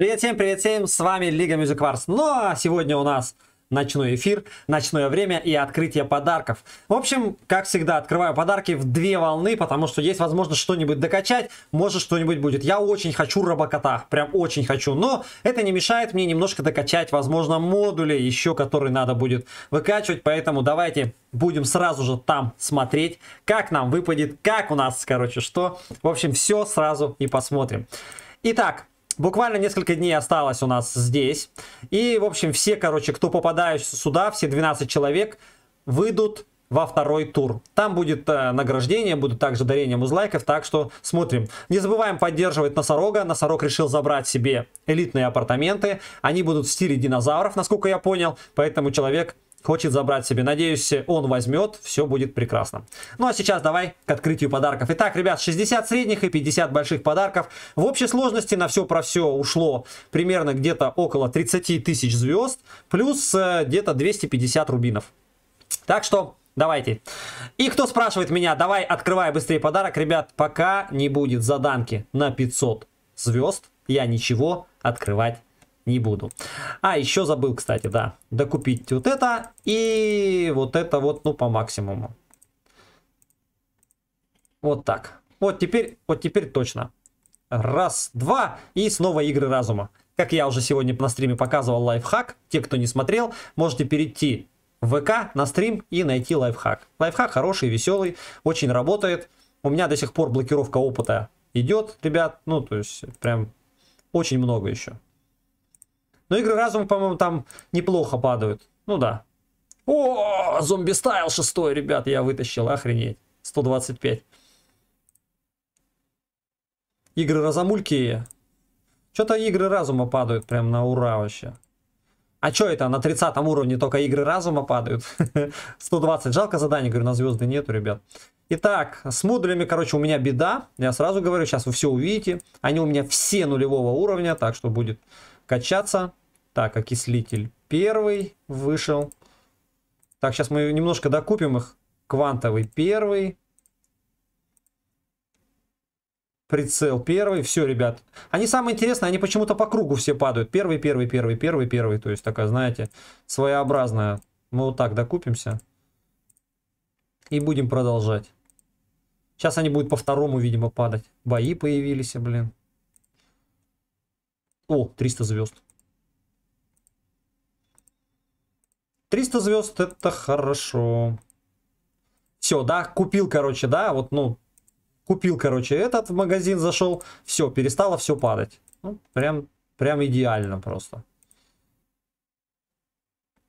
Привет всем, привет всем, с вами Лига Music Wars. Ну а сегодня у нас ночной эфир, ночное время и открытие подарков. В общем, как всегда, открываю подарки в две волны, потому что есть возможность что-нибудь докачать, может что-нибудь будет. Я очень хочу робокота, прям очень хочу, но это не мешает мне немножко докачать, возможно, модули еще, которые надо будет выкачивать, поэтому давайте будем сразу же там смотреть, как нам выпадет, как у нас, короче, что. В общем, все сразу и посмотрим. Итак, Буквально несколько дней осталось у нас здесь. И, в общем, все, короче, кто попадает сюда, все 12 человек, выйдут во второй тур. Там будет э, награждение, будут также дарения музлайков, так что смотрим. Не забываем поддерживать Носорога. Носорог решил забрать себе элитные апартаменты. Они будут в стиле динозавров, насколько я понял, поэтому человек хочет забрать себе. Надеюсь, он возьмет, все будет прекрасно. Ну а сейчас давай к открытию подарков. Итак, ребят, 60 средних и 50 больших подарков. В общей сложности на все про все ушло примерно где-то около 30 тысяч звезд, плюс э, где-то 250 рубинов. Так что Давайте. И кто спрашивает меня, давай открывай быстрее подарок. Ребят, пока не будет заданки на 500 звезд, я ничего открывать не буду. А, еще забыл, кстати, да, докупить вот это и вот это вот, ну, по максимуму. Вот так. Вот теперь, вот теперь точно. Раз, два и снова игры разума. Как я уже сегодня на стриме показывал лайфхак, те, кто не смотрел, можете перейти в ВК на стрим и найти лайфхак. Лайфхак хороший, веселый, очень работает. У меня до сих пор блокировка опыта идет, ребят. Ну, то есть, прям очень много еще. Но игры разума, по-моему, там неплохо падают. Ну да. О, зомби стайл шестой, ребят, я вытащил, охренеть. 125. Игры разомульки. Что-то игры разума падают прям на ура вообще. А что это, на 30 уровне только игры разума падают? 120, жалко задание, говорю, на звезды нету, ребят. Итак, с модулями, короче, у меня беда. Я сразу говорю, сейчас вы все увидите. Они у меня все нулевого уровня, так что будет качаться. Так, окислитель первый вышел. Так, сейчас мы немножко докупим их. Квантовый первый. Прицел первый. Все, ребят. Они самые интересные, они почему-то по кругу все падают. Первый, первый, первый, первый, первый. То есть такая, знаете, своеобразная. Мы вот так докупимся. И будем продолжать. Сейчас они будут по второму, видимо, падать. Бои появились, блин. О, 300 звезд. 300 звезд это хорошо. Все, да, купил, короче, да, вот, ну, купил, короче, этот в магазин зашел, все, перестало все падать. Ну, прям, прям идеально просто.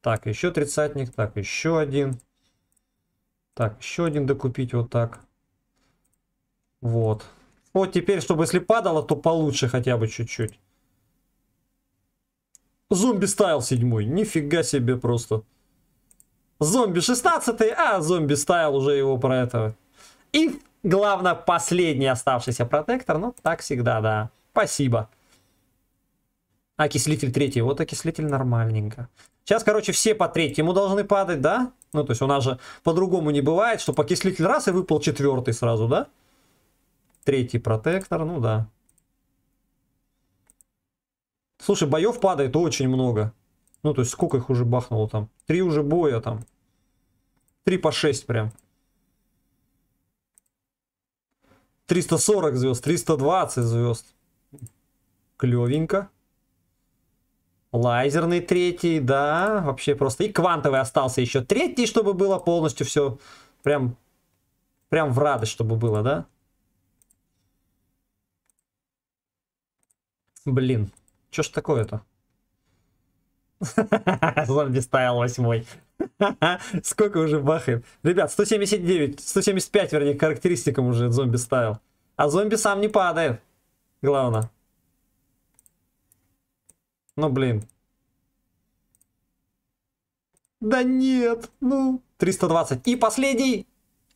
Так, еще тридцатник, так, еще один. Так, еще один докупить вот так. Вот. Вот теперь, чтобы если падало, то получше хотя бы чуть-чуть. Зомби стайл седьмой. Нифига себе просто. Зомби шестнадцатый, а зомби стайл уже его про этого. И главное, последний оставшийся протектор. Ну, так всегда, да. Спасибо. Окислитель третий. Вот окислитель нормальненько. Сейчас, короче, все по третьему должны падать, да? Ну, то есть у нас же по-другому не бывает, что окислитель раз и выпал четвертый сразу, да? Третий протектор, ну да. Слушай, боев падает очень много. Ну, то есть сколько их уже бахнуло там? Три уже боя там. Три по шесть прям. 340 звезд, 320 звезд. Клевенько. Лазерный третий, да, вообще просто. И квантовый остался еще третий, чтобы было полностью все прям, прям в радость, чтобы было, да? Блин, Чё ж такое-то? Зомби стайл восьмой. Сколько уже бахаем. Ребят, 179, 175, вернее, характеристикам уже зомби стайл. А зомби сам не падает. Главное. Ну, блин. Да нет, ну, 320. И последний.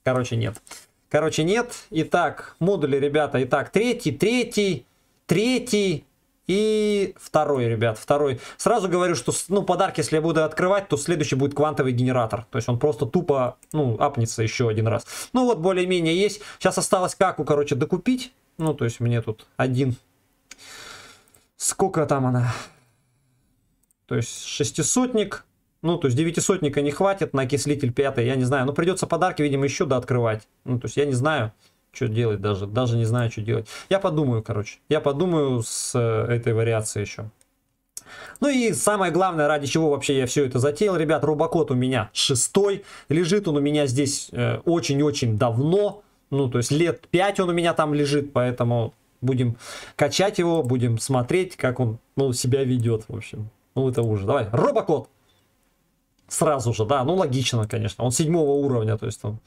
Короче, нет. Короче, нет. Итак, модули, ребята. Итак, третий, третий, третий, и второй, ребят, второй. Сразу говорю, что, ну, подарки, если я буду открывать, то следующий будет квантовый генератор. То есть он просто тупо, ну, апнется еще один раз. Ну, вот, более-менее есть. Сейчас осталось каку, короче, докупить. Ну, то есть мне тут один... Сколько там она? То есть шестисотник. Ну, то есть девятисотника не хватит на окислитель пятый. Я не знаю. Ну, придется подарки, видимо, еще до открывать. Ну, то есть я не знаю что делать даже, даже не знаю, что делать. Я подумаю, короче, я подумаю с э, этой вариацией еще. Ну и самое главное, ради чего вообще я все это затеял, ребят, робокот у меня шестой, лежит он у меня здесь э, очень-очень давно, ну то есть лет пять он у меня там лежит, поэтому будем качать его, будем смотреть, как он ну, себя ведет, в общем. Ну это уже, давай, робокот! Сразу же, да, ну логично, конечно, он седьмого уровня, то есть там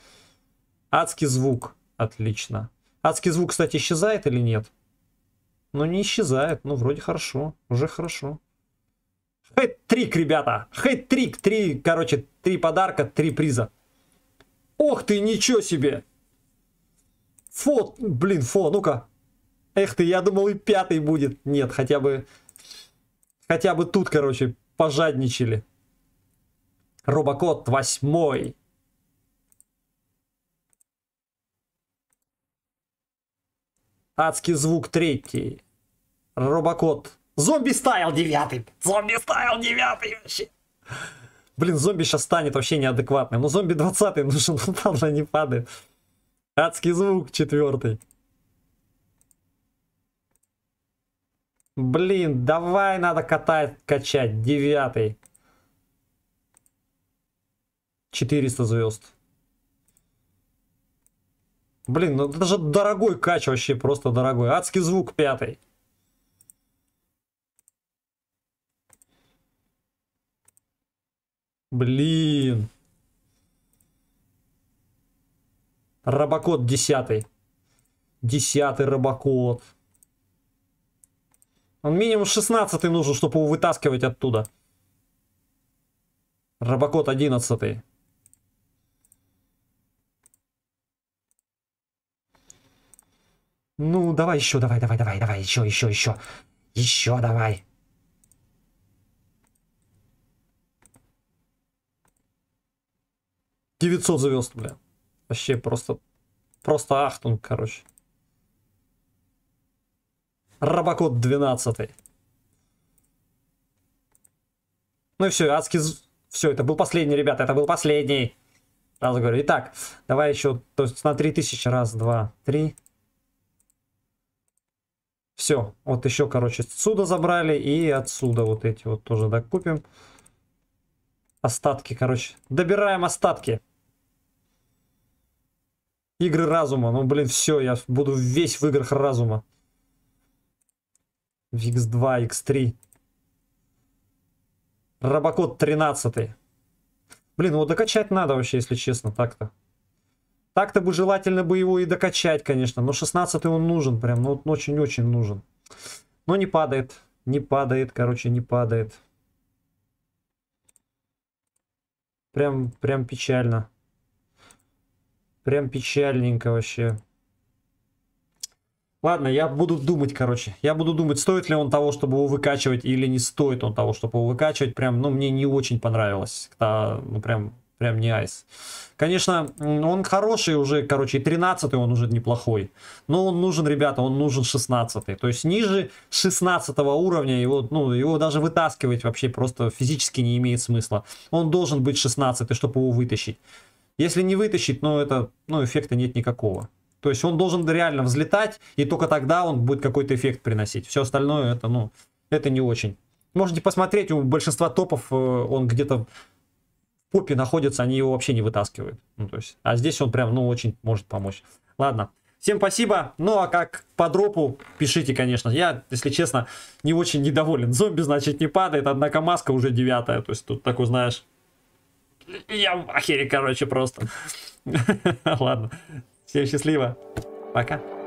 адский звук. Отлично. Адский звук, кстати, исчезает или нет? Ну, не исчезает. Ну, вроде хорошо. Уже хорошо. Хейт-трик, ребята. Хейт-трик. Три, короче, три подарка, три приза. Ох ты, ничего себе. Фо, блин, фо, ну-ка. Эх ты, я думал и пятый будет. Нет, хотя бы... Хотя бы тут, короче, пожадничали. Робокот восьмой. Адский звук третий. Робокот. Зомби стайл девятый. Зомби стайл девятый вообще. Блин, зомби сейчас станет вообще неадекватным. Ну, зомби 20 нужен, он там же не падает. Адский звук четвертый. Блин, давай надо катать, качать. Девятый. 400 звезд. Блин, ну это же дорогой кач вообще, просто дорогой. Адский звук пятый. Блин. Робокот десятый. Десятый робокот. Он минимум шестнадцатый нужен, чтобы его вытаскивать оттуда. Робокот одиннадцатый. Ну, давай еще, давай, давай, давай, давай, еще, еще, еще. Еще давай. Девятьсот звезд, бля. Вообще просто... Просто ахтунг, короче. Робокот 12. Ну и все, адский... Все, это был последний, ребята, это был последний. Сразу говорю. Итак, давай еще то есть на 3000. Раз, два, три. Все, вот еще, короче, отсюда забрали и отсюда вот эти вот тоже докупим. Остатки, короче. Добираем остатки. Игры разума. Ну, блин, все, я буду весь в играх разума. В X2, X3. Робокод 13. Блин, его ну докачать надо вообще, если честно, так-то. Так-то бы желательно бы его и докачать, конечно. Но 16 он нужен прям. Ну, очень-очень нужен. Но не падает. Не падает, короче, не падает. Прям, прям печально. Прям печальненько вообще. Ладно, я буду думать, короче. Я буду думать, стоит ли он того, чтобы его выкачивать, или не стоит он того, чтобы его выкачивать. Прям, ну, мне не очень понравилось. Когда, ну, прям Прям не айс. Конечно, он хороший уже, короче, 13 он уже неплохой. Но он нужен, ребята, он нужен 16 -й. То есть ниже 16 уровня его, ну, его даже вытаскивать вообще просто физически не имеет смысла. Он должен быть 16 чтобы его вытащить. Если не вытащить, ну, это, ну, эффекта нет никакого. То есть он должен реально взлетать, и только тогда он будет какой-то эффект приносить. Все остальное это, ну, это не очень. Можете посмотреть, у большинства топов э, он где-то попе находятся, они его вообще не вытаскивают. Ну, то есть, а здесь он прям, ну, очень может помочь. Ладно. Всем спасибо. Ну, а как по дропу, пишите, конечно. Я, если честно, не очень недоволен. Зомби, значит, не падает, однако маска уже девятая. То есть, тут такой, знаешь... Я в ахере, короче, просто. Ладно. Всем счастливо. Пока.